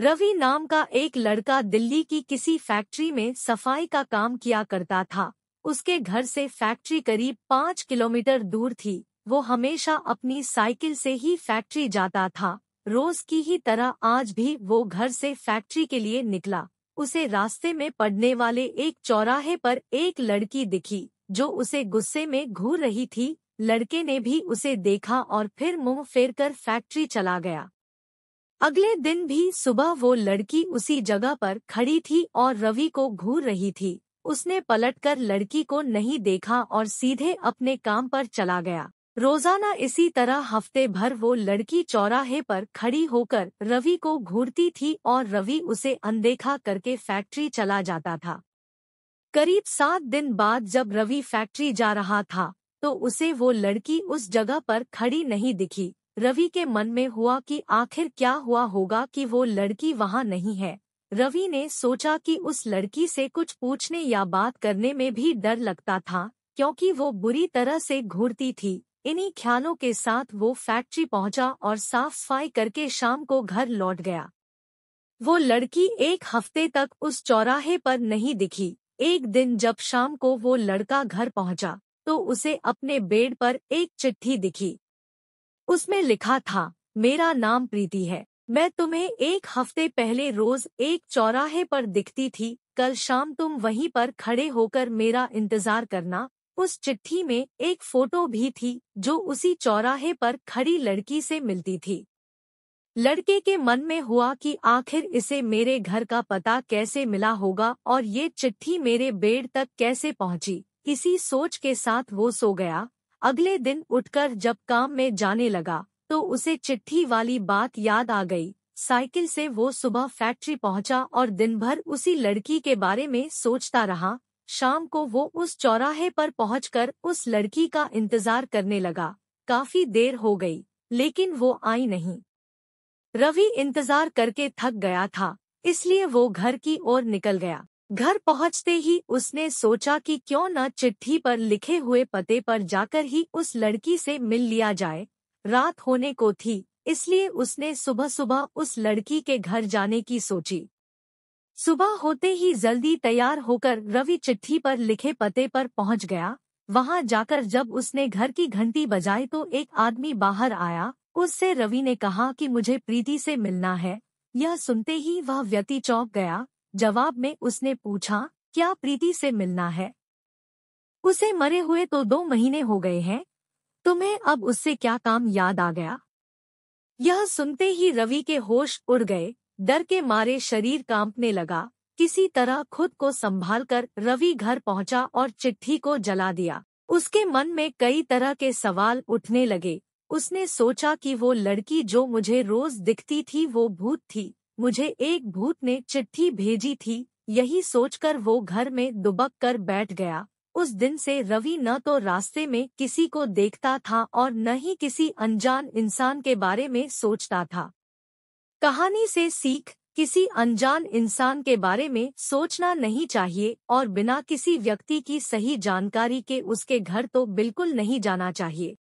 रवि नाम का एक लड़का दिल्ली की किसी फैक्ट्री में सफाई का काम किया करता था उसके घर से फैक्ट्री करीब पाँच किलोमीटर दूर थी वो हमेशा अपनी साइकिल से ही फैक्ट्री जाता था रोज की ही तरह आज भी वो घर से फैक्ट्री के लिए निकला उसे रास्ते में पड़ने वाले एक चौराहे पर एक लड़की दिखी जो उसे गुस्से में घूर रही थी लड़के ने भी उसे देखा और फिर मुंह फेरकर फैक्ट्री चला गया अगले दिन भी सुबह वो लड़की उसी जगह पर खड़ी थी और रवि को घूर रही थी उसने पलटकर लड़की को नहीं देखा और सीधे अपने काम पर चला गया रोजाना इसी तरह हफ्ते भर वो लड़की चौराहे पर खड़ी होकर रवि को घूरती थी और रवि उसे अनदेखा करके फैक्ट्री चला जाता था करीब सात दिन बाद जब रवि फैक्ट्री जा रहा था तो उसे वो लड़की उस जगह पर खड़ी नहीं दिखी रवि के मन में हुआ कि आखिर क्या हुआ होगा कि वो लड़की वहाँ नहीं है रवि ने सोचा कि उस लड़की से कुछ पूछने या बात करने में भी डर लगता था क्योंकि वो बुरी तरह से घूरती थी इन्हीं ख्यालों के साथ वो फैक्ट्री पहुंचा और साफ सफाई करके शाम को घर लौट गया वो लड़की एक हफ्ते तक उस चौराहे पर नहीं दिखी एक दिन जब शाम को वो लड़का घर पहुंचा तो उसे अपने बेड पर एक चिट्ठी दिखी उसमें लिखा था मेरा नाम प्रीति है मैं तुम्हें एक हफ्ते पहले रोज एक चौराहे पर दिखती थी कल शाम तुम वहीं पर खड़े होकर मेरा इंतजार करना उस चिट्ठी में एक फोटो भी थी जो उसी चौराहे पर खड़ी लड़की से मिलती थी लड़के के मन में हुआ कि आखिर इसे मेरे घर का पता कैसे मिला होगा और ये चिट्ठी मेरे बेड तक कैसे पहुंची इसी सोच के साथ वो सो गया अगले दिन उठकर जब काम में जाने लगा तो उसे चिट्ठी वाली बात याद आ गई साइकिल से वो सुबह फैक्ट्री पहुंचा और दिन भर उसी लड़की के बारे में सोचता रहा शाम को वो उस चौराहे पर पहुंचकर उस लड़की का इंतजार करने लगा काफी देर हो गई लेकिन वो आई नहीं रवि इंतजार करके थक गया था इसलिए वो घर की ओर निकल गया घर पहुंचते ही उसने सोचा कि क्यों न चिट्ठी पर लिखे हुए पते पर जाकर ही उस लड़की से मिल लिया जाए रात होने को थी इसलिए उसने सुबह सुबह उस लड़की के घर जाने की सोची सुबह होते ही जल्दी तैयार होकर रवि चिट्ठी पर लिखे पते पर पहुंच गया वहां जाकर जब उसने घर की घंटी बजाई तो एक आदमी बाहर आया उससे रवि ने कहा कि मुझे प्रीति से मिलना है यह सुनते ही वह व्यति चौंक गया जवाब में उसने पूछा क्या प्रीति से मिलना है उसे मरे हुए तो दो महीने हो गए हैं तुम्हें अब उससे क्या काम याद आ गया यह सुनते ही रवि के होश उड़ गए डर के मारे शरीर कांपने लगा किसी तरह खुद को संभाल कर रवि घर पहुंचा और चिट्ठी को जला दिया उसके मन में कई तरह के सवाल उठने लगे उसने सोचा कि वो लड़की जो मुझे रोज दिखती थी वो भूत थी मुझे एक भूत ने चिट्ठी भेजी थी यही सोचकर वो घर में दुबक कर बैठ गया उस दिन से रवि न तो रास्ते में किसी को देखता था और न ही किसी अनजान इंसान के बारे में सोचता था कहानी से सीख किसी अनजान इंसान के बारे में सोचना नहीं चाहिए और बिना किसी व्यक्ति की सही जानकारी के उसके घर तो बिल्कुल नहीं जाना चाहिए